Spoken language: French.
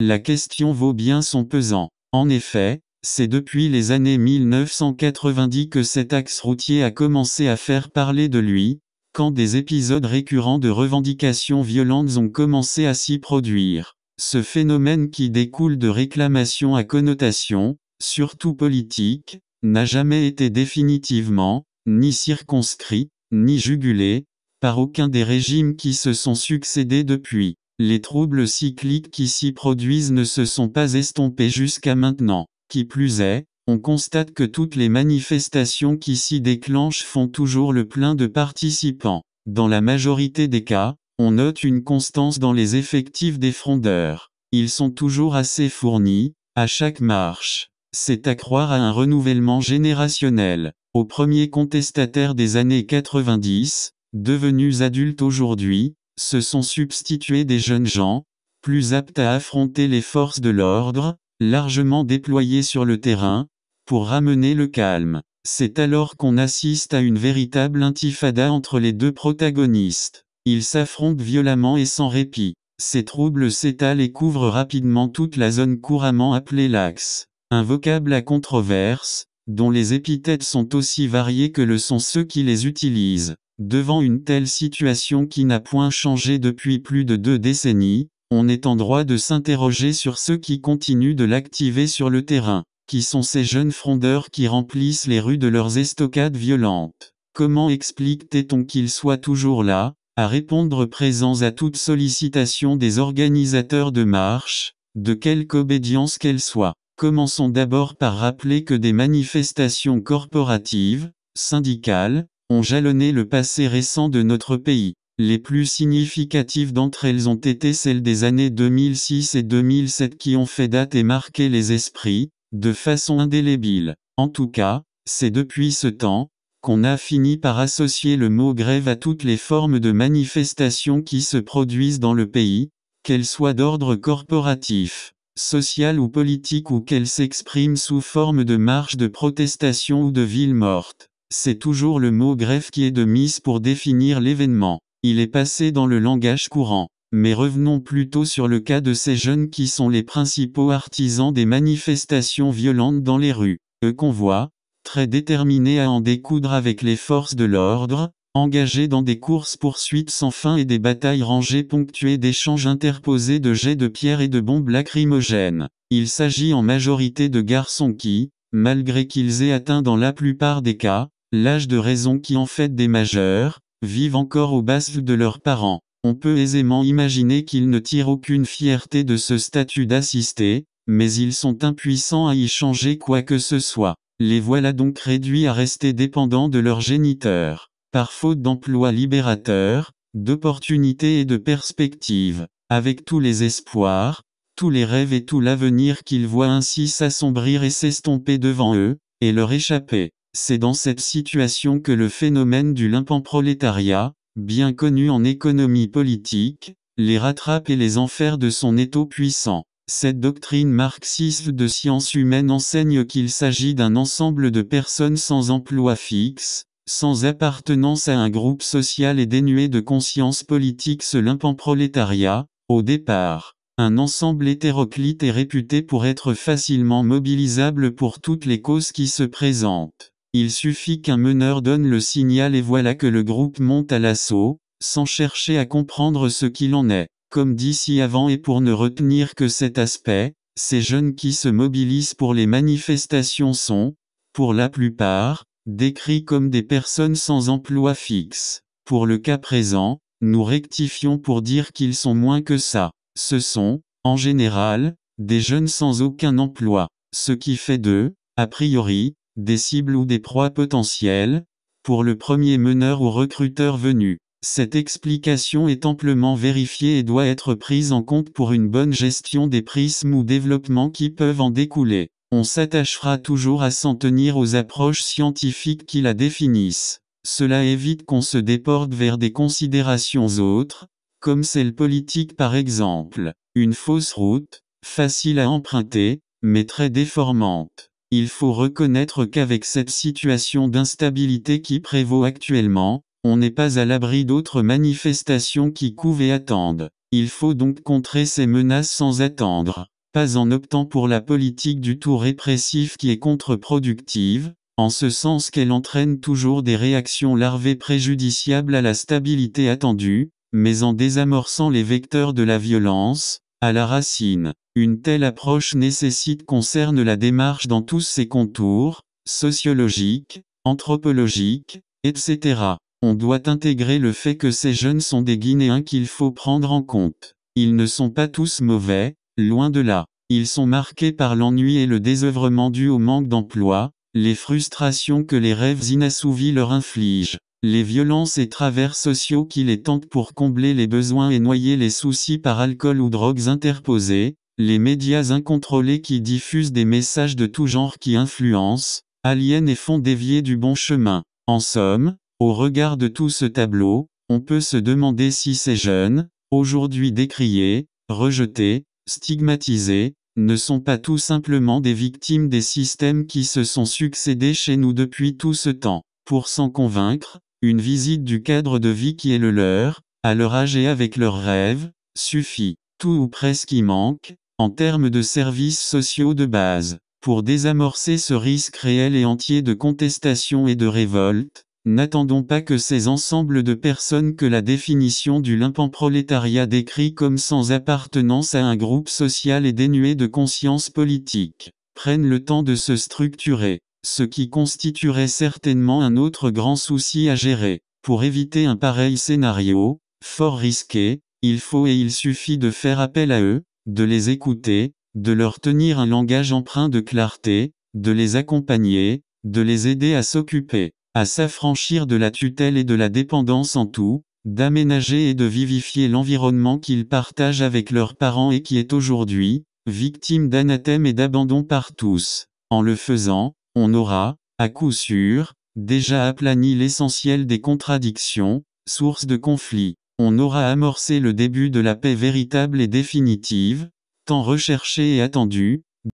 La question vaut bien son pesant. En effet, c'est depuis les années 1990 que cet axe routier a commencé à faire parler de lui, quand des épisodes récurrents de revendications violentes ont commencé à s'y produire. Ce phénomène qui découle de réclamations à connotation, surtout politique, n'a jamais été définitivement, ni circonscrit, ni jugulé, par aucun des régimes qui se sont succédés depuis. Les troubles cycliques qui s'y produisent ne se sont pas estompés jusqu'à maintenant. Qui plus est, on constate que toutes les manifestations qui s'y déclenchent font toujours le plein de participants. Dans la majorité des cas, on note une constance dans les effectifs des frondeurs. Ils sont toujours assez fournis, à chaque marche. C'est à croire à un renouvellement générationnel. Aux premiers contestataires des années 90, devenus adultes aujourd'hui, se sont substitués des jeunes gens, plus aptes à affronter les forces de l'ordre, largement déployées sur le terrain, pour ramener le calme. C'est alors qu'on assiste à une véritable intifada entre les deux protagonistes. Ils s'affrontent violemment et sans répit. Ces troubles s'étalent et couvrent rapidement toute la zone couramment appelée l'axe. Un vocable à controverse, dont les épithètes sont aussi variées que le sont ceux qui les utilisent. Devant une telle situation qui n'a point changé depuis plus de deux décennies, on est en droit de s'interroger sur ceux qui continuent de l'activer sur le terrain, qui sont ces jeunes frondeurs qui remplissent les rues de leurs estocades violentes. Comment explique-t-on qu'ils soient toujours là, à répondre présents à toute sollicitation des organisateurs de marches, de quelque obédience qu'elle soit Commençons d'abord par rappeler que des manifestations corporatives, syndicales, ont jalonné le passé récent de notre pays. Les plus significatives d'entre elles ont été celles des années 2006 et 2007 qui ont fait date et marqué les esprits, de façon indélébile. En tout cas, c'est depuis ce temps, qu'on a fini par associer le mot grève à toutes les formes de manifestations qui se produisent dans le pays, qu'elles soient d'ordre corporatif, sociale ou politique ou qu'elle s'exprime sous forme de marche de protestation ou de ville morte. C'est toujours le mot greffe qui est de mise pour définir l'événement. Il est passé dans le langage courant. Mais revenons plutôt sur le cas de ces jeunes qui sont les principaux artisans des manifestations violentes dans les rues. Eux qu'on voit, très déterminés à en découdre avec les forces de l'ordre, engagés dans des courses-poursuites sans fin et des batailles rangées ponctuées d'échanges interposés de jets de pierre et de bombes lacrymogènes. Il s'agit en majorité de garçons qui, malgré qu'ils aient atteint dans la plupart des cas, l'âge de raison qui en fait des majeurs, vivent encore au bas de leurs parents. On peut aisément imaginer qu'ils ne tirent aucune fierté de ce statut d'assisté, mais ils sont impuissants à y changer quoi que ce soit. Les voilà donc réduits à rester dépendants de leurs géniteurs par faute d'emploi libérateur, d'opportunités et de perspectives, avec tous les espoirs, tous les rêves et tout l'avenir qu'ils voient ainsi s'assombrir et s'estomper devant eux, et leur échapper. C'est dans cette situation que le phénomène du prolétariat, bien connu en économie politique, les rattrape et les enferme de son étau puissant. Cette doctrine marxiste de science humaine enseigne qu'il s'agit d'un ensemble de personnes sans emploi fixe, sans appartenance à un groupe social et dénué de conscience politique limpant prolétariat, au départ, un ensemble hétéroclite est réputé pour être facilement mobilisable pour toutes les causes qui se présentent. Il suffit qu'un meneur donne le signal et voilà que le groupe monte à l'assaut, sans chercher à comprendre ce qu'il en est. Comme d'ici avant et pour ne retenir que cet aspect, ces jeunes qui se mobilisent pour les manifestations sont, pour la plupart, décrits comme des personnes sans emploi fixe. Pour le cas présent, nous rectifions pour dire qu'ils sont moins que ça. Ce sont, en général, des jeunes sans aucun emploi, ce qui fait d'eux, a priori, des cibles ou des proies potentielles, pour le premier meneur ou recruteur venu. Cette explication est amplement vérifiée et doit être prise en compte pour une bonne gestion des prismes ou développements qui peuvent en découler on s'attachera toujours à s'en tenir aux approches scientifiques qui la définissent. Cela évite qu'on se déporte vers des considérations autres, comme celle politique par exemple, une fausse route, facile à emprunter, mais très déformante. Il faut reconnaître qu'avec cette situation d'instabilité qui prévaut actuellement, on n'est pas à l'abri d'autres manifestations qui couvent et attendent. Il faut donc contrer ces menaces sans attendre pas en optant pour la politique du tout répressif qui est contre-productive, en ce sens qu'elle entraîne toujours des réactions larvées préjudiciables à la stabilité attendue, mais en désamorçant les vecteurs de la violence, à la racine. Une telle approche nécessite concerne la démarche dans tous ses contours, sociologiques, anthropologiques, etc. On doit intégrer le fait que ces jeunes sont des Guinéens qu'il faut prendre en compte. Ils ne sont pas tous mauvais, Loin de là. Ils sont marqués par l'ennui et le désœuvrement dû au manque d'emploi, les frustrations que les rêves inassouvis leur infligent, les violences et travers sociaux qui les tentent pour combler les besoins et noyer les soucis par alcool ou drogues interposées, les médias incontrôlés qui diffusent des messages de tout genre qui influencent, aliènent et font dévier du bon chemin. En somme, au regard de tout ce tableau, on peut se demander si ces jeunes, aujourd'hui décriés, rejetés, stigmatisés, ne sont pas tout simplement des victimes des systèmes qui se sont succédés chez nous depuis tout ce temps. Pour s'en convaincre, une visite du cadre de vie qui est le leur, à leur âge et avec leurs rêves, suffit. Tout ou presque y manque, en termes de services sociaux de base, pour désamorcer ce risque réel et entier de contestation et de révolte, N'attendons pas que ces ensembles de personnes que la définition du prolétariat décrit comme sans appartenance à un groupe social et dénué de conscience politique prennent le temps de se structurer, ce qui constituerait certainement un autre grand souci à gérer. Pour éviter un pareil scénario, fort risqué, il faut et il suffit de faire appel à eux, de les écouter, de leur tenir un langage empreint de clarté, de les accompagner, de les aider à s'occuper à s'affranchir de la tutelle et de la dépendance en tout, d'aménager et de vivifier l'environnement qu'ils partagent avec leurs parents et qui est aujourd'hui, victime d'anathème et d'abandon par tous. En le faisant, on aura, à coup sûr, déjà aplani l'essentiel des contradictions, source de conflits. On aura amorcé le début de la paix véritable et définitive, tant recherchée et attendue,